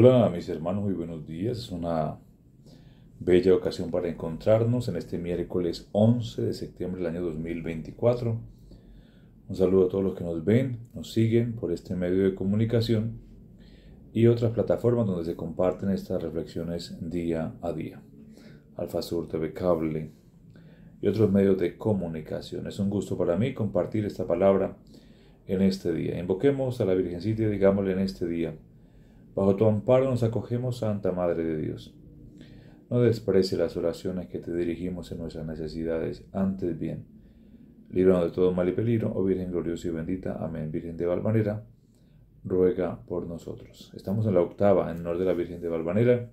Hola mis hermanos, y buenos días. Es una bella ocasión para encontrarnos en este miércoles 11 de septiembre del año 2024. Un saludo a todos los que nos ven, nos siguen por este medio de comunicación y otras plataformas donde se comparten estas reflexiones día a día. Alfa Sur TV Cable y otros medios de comunicación. Es un gusto para mí compartir esta palabra en este día. Invoquemos a la Virgencita y digámosle en este día. Bajo tu amparo nos acogemos, Santa Madre de Dios. No desprecie las oraciones que te dirigimos en nuestras necesidades, antes bien. Líbranos de todo mal y peligro, oh Virgen gloriosa y bendita. Amén. Virgen de Valvanera, ruega por nosotros. Estamos en la octava en honor de la Virgen de Valvanera.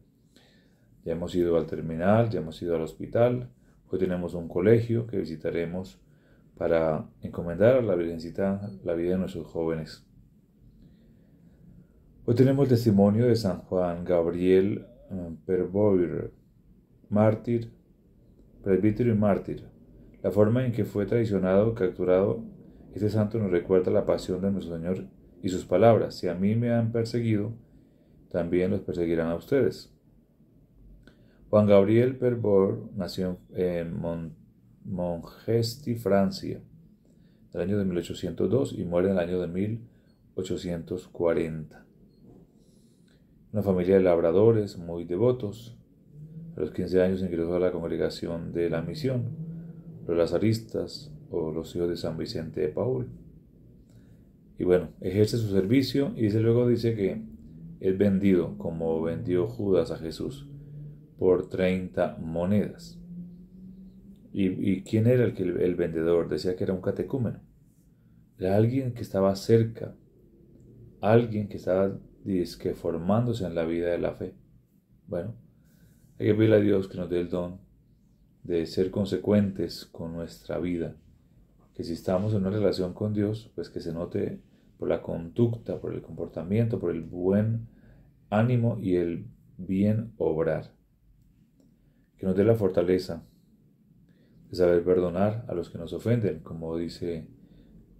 Ya hemos ido al terminal, ya hemos ido al hospital. Hoy tenemos un colegio que visitaremos para encomendar a la Virgencita la vida de nuestros jóvenes. Hoy tenemos el testimonio de San Juan Gabriel eh, Perboir, mártir, presbítero y mártir. La forma en que fue traicionado, capturado, este santo nos recuerda la pasión de nuestro Señor y sus palabras. Si a mí me han perseguido, también los perseguirán a ustedes. Juan Gabriel perboire nació en mongesti Francia, Francia, el año de 1802 y muere en el año de 1840 una familia de labradores muy devotos. A los 15 años ingresó a la congregación de la misión, los lazaristas o los hijos de San Vicente de Paul. Y bueno, ejerce su servicio y luego dice que es vendido como vendió Judas a Jesús por 30 monedas. ¿Y, quién era el, que, el vendedor? Decía que era un catecúmeno. Era alguien que estaba cerca, alguien que estaba Dice que formándose en la vida de la fe. Bueno, hay que pedirle a Dios que nos dé el don de ser consecuentes con nuestra vida. Que si estamos en una relación con Dios, pues que se note por la conducta, por el comportamiento, por el buen ánimo y el bien obrar. Que nos dé la fortaleza de saber perdonar a los que nos ofenden, como dice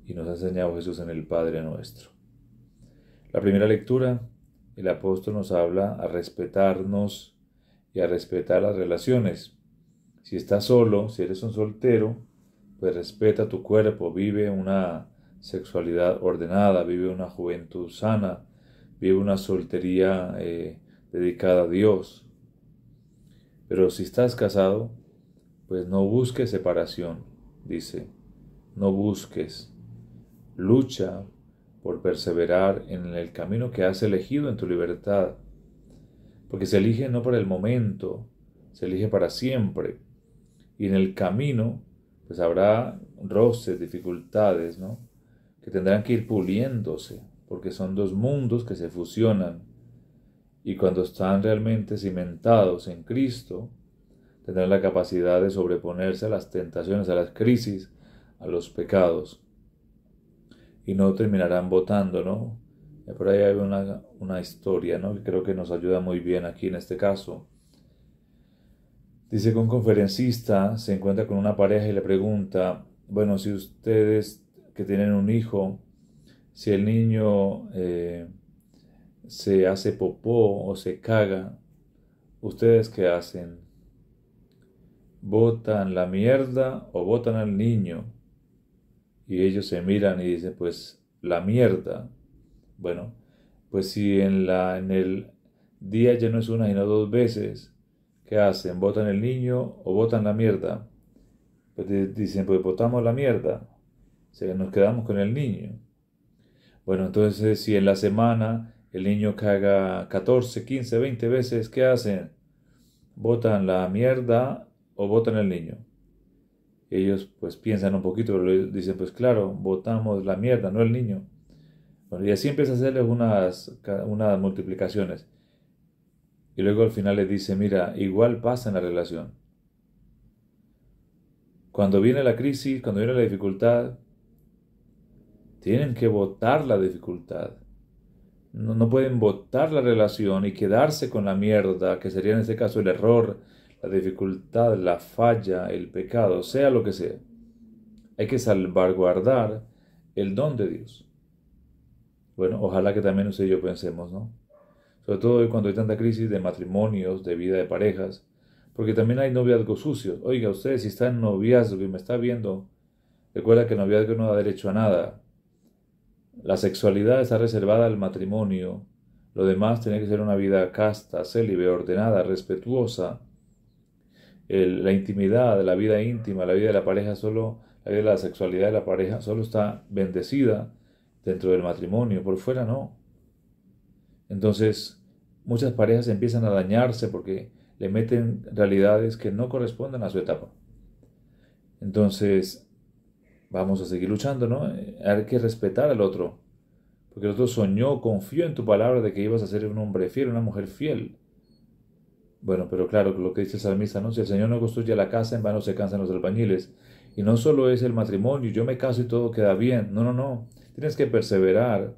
y nos ha enseñado Jesús en el Padre nuestro. La primera lectura, el apóstol nos habla a respetarnos y a respetar las relaciones. Si estás solo, si eres un soltero, pues respeta tu cuerpo, vive una sexualidad ordenada, vive una juventud sana, vive una soltería eh, dedicada a Dios. Pero si estás casado, pues no busques separación, dice, no busques, lucha por perseverar en el camino que has elegido en tu libertad. Porque se elige no por el momento, se elige para siempre. Y en el camino, pues habrá roces, dificultades, ¿no? Que tendrán que ir puliéndose, porque son dos mundos que se fusionan. Y cuando están realmente cimentados en Cristo, tendrán la capacidad de sobreponerse a las tentaciones, a las crisis, a los pecados y no terminarán votando, ¿no? Eh, por ahí hay una, historia, ¿no? Que creo que nos ayuda muy bien aquí en este caso. Dice que un conferencista se encuentra con una pareja y le pregunta, bueno, si ustedes que tienen un hijo, si el niño eh, se hace popó o se caga, ¿ustedes qué hacen? ¿Votan la mierda o votan al niño? Y ellos se miran y dicen, pues la mierda. Bueno, pues si en, la, en el día ya no es una sino dos veces, ¿qué hacen? ¿Votan el niño o votan la mierda? Pues dicen, pues votamos la mierda. O sea, nos quedamos con el niño. Bueno, entonces si en la semana el niño caga 14, 15, 20 veces, ¿qué hacen? ¿Votan la mierda o votan el niño? ellos pues piensan un poquito, pero dicen pues claro, votamos la mierda, no el niño. y así empieza a hacerles unas, multiplicaciones. Y luego al final les dice, mira, igual pasa en la relación. Cuando viene la crisis, cuando viene la dificultad, tienen que votar la dificultad. No, no pueden votar la relación y quedarse con la mierda, que sería en este caso el error, la dificultad, la falla, el pecado, sea lo que sea. Hay que salvaguardar el don de Dios. Bueno, ojalá que también usted y yo pensemos, ¿no? Sobre todo hoy cuando hay tanta crisis de matrimonios, de vida de parejas, porque también hay noviazgos sucios. Oiga, usted si está en noviazgo y me está viendo, recuerda que el noviazgo no da derecho a nada. La sexualidad está reservada al matrimonio. Lo demás tiene que ser una vida casta, célibe, ordenada, respetuosa, la intimidad, la vida íntima, la vida de la pareja, solo la vida de la sexualidad de la pareja, solo está bendecida dentro del matrimonio, por fuera no. Entonces, muchas parejas empiezan a dañarse porque le meten realidades que no corresponden a su etapa. Entonces, vamos a seguir luchando, ¿no? Hay que respetar al otro. Porque el otro soñó, confió en tu palabra de que ibas a ser un hombre fiel, una mujer fiel. Bueno, pero claro, lo que dice el salmista, ¿no? Si el Señor no construye la casa, en vano se cansan los albañiles. Y no solo es el matrimonio, yo me caso y todo queda bien. No, no, no. Tienes que perseverar.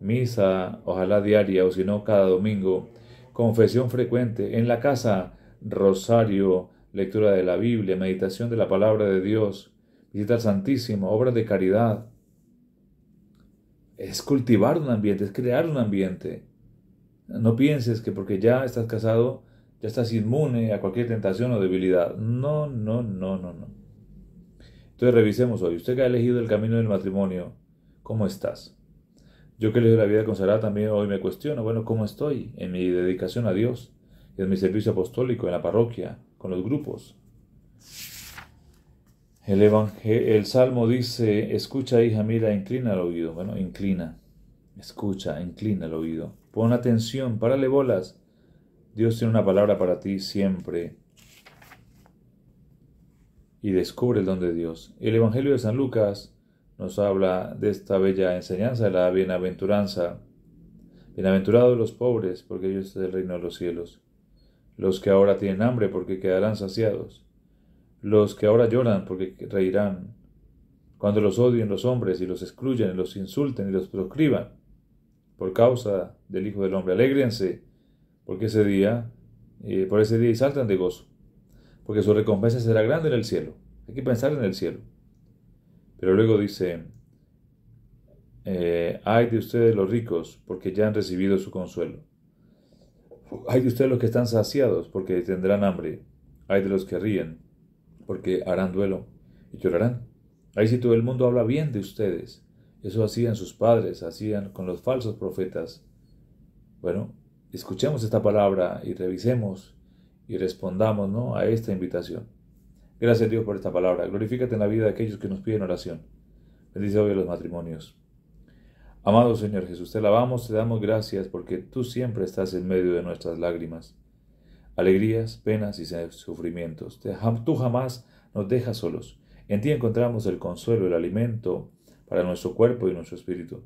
Misa, ojalá diaria o si no cada domingo. Confesión frecuente. En la casa, rosario, lectura de la Biblia, meditación de la palabra de Dios, visita al Santísimo, obras de caridad. Es cultivar un ambiente, es crear un ambiente. No pienses que porque ya estás casado ya estás inmune a cualquier tentación o debilidad. No, no, no, no, no. Entonces revisemos hoy. Usted que ha elegido el camino del matrimonio, ¿cómo estás? Yo que elegido la vida consagrada también hoy me cuestiono, bueno, ¿cómo estoy en mi dedicación a Dios, en mi servicio apostólico, en la parroquia, con los grupos? El, el Salmo dice, escucha hija, mira, inclina el oído. Bueno, inclina, escucha, inclina el oído. Pon atención, párale bolas Dios tiene una palabra para ti siempre. Y descubre el don de Dios. El Evangelio de San Lucas nos habla de esta bella enseñanza de la bienaventuranza. Bienaventurados los pobres, porque ellos son el reino de los cielos. Los que ahora tienen hambre, porque quedarán saciados. Los que ahora lloran, porque reirán. Cuando los odien los hombres y los excluyen, los insulten y los proscriban, por causa del Hijo del Hombre, alégrense porque ese día, eh, por ese día saltan de gozo, porque su recompensa será grande en el cielo. Hay que pensar en el cielo. Pero luego dice, eh, hay de ustedes los ricos, porque ya han recibido su consuelo. Hay de ustedes los que están saciados, porque tendrán hambre. Hay de los que ríen, porque harán duelo y llorarán. Ahí si todo el mundo habla bien de ustedes. Eso hacían sus padres, hacían con los falsos profetas. Bueno, escuchemos esta palabra y revisemos y respondamos ¿no? a esta invitación. Gracias Dios por esta palabra. Glorifícate en la vida de aquellos que nos piden oración. Bendice hoy los matrimonios. Amado Señor Jesús, te alabamos, te damos gracias porque tú siempre estás en medio de nuestras lágrimas, alegrías, penas y sufrimientos. Tú jamás nos dejas solos. En ti encontramos el consuelo, el alimento para nuestro cuerpo y nuestro espíritu.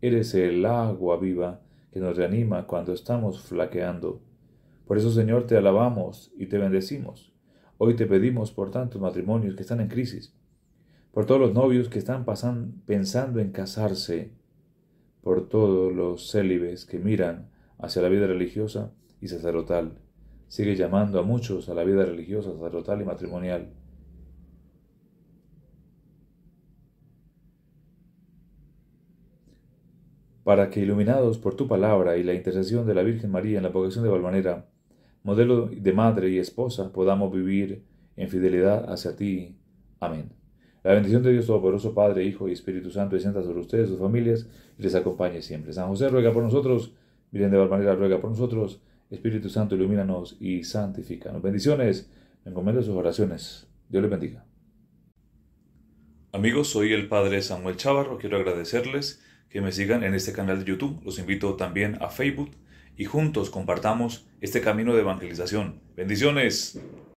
Eres el agua viva que nos reanima cuando estamos flaqueando. Por eso, Señor, te alabamos y te bendecimos. Hoy te pedimos por tantos matrimonios que están en crisis, por todos los novios que están pensando en casarse, por todos los célibes que miran hacia la vida religiosa y sacerdotal. Sigue llamando a muchos a la vida religiosa, sacerdotal y matrimonial. para que, iluminados por tu palabra y la intercesión de la Virgen María en la vocación de Valvanera, modelo de madre y esposa, podamos vivir en fidelidad hacia ti. Amén. La bendición de Dios Todopoderoso, Padre, Hijo y Espíritu Santo, descienda sobre ustedes, sus familias, y les acompañe siempre. San José ruega por nosotros, Virgen de Valvanera ruega por nosotros, Espíritu Santo, ilumínanos y santifícanos. Bendiciones, me encomiendo sus oraciones. Dios les bendiga. Amigos, soy el Padre Samuel Chavarro quiero agradecerles que me sigan en este canal de YouTube. Los invito también a Facebook y juntos compartamos este camino de evangelización. Bendiciones.